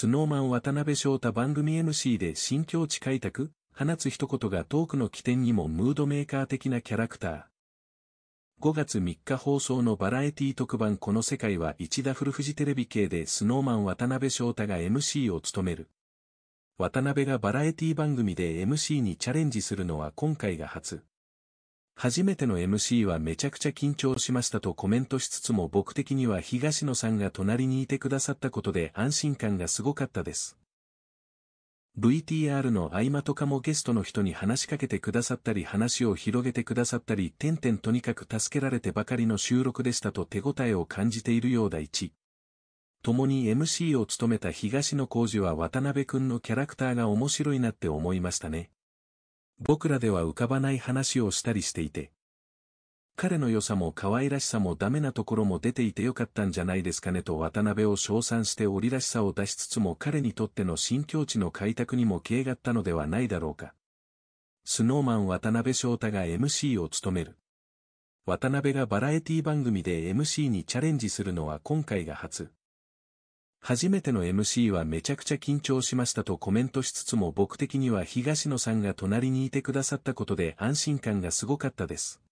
スノーマン渡辺翔太番組 MC で新境地開拓、放つ一言がトークの起点にもムードメーカー的なキャラクター。5月3日放送のバラエティ特番この世界は一フ古フジテレビ系でスノーマン渡辺翔太が MC を務める。渡辺がバラエティ番組で MC にチャレンジするのは今回が初。初めての MC はめちゃくちゃ緊張しましたとコメントしつつも僕的には東野さんが隣にいてくださったことで安心感がすごかったです。VTR の合間とかもゲストの人に話しかけてくださったり話を広げてくださったり点々とにかく助けられてばかりの収録でしたと手応えを感じているようだ1。共に MC を務めた東野幸治は渡辺くんのキャラクターが面白いなって思いましたね。僕らでは浮かばない話をしたりしていて。彼の良さも可愛らしさもダメなところも出ていてよかったんじゃないですかねと渡辺を称賛して折りらしさを出しつつも彼にとっての新境地の開拓にも軽がったのではないだろうか。スノーマン渡辺翔太が MC を務める。渡辺がバラエティ番組で MC にチャレンジするのは今回が初。初めての MC はめちゃくちゃ緊張しましたとコメントしつつも僕的には東野さんが隣にいてくださったことで安心感がすごかったです。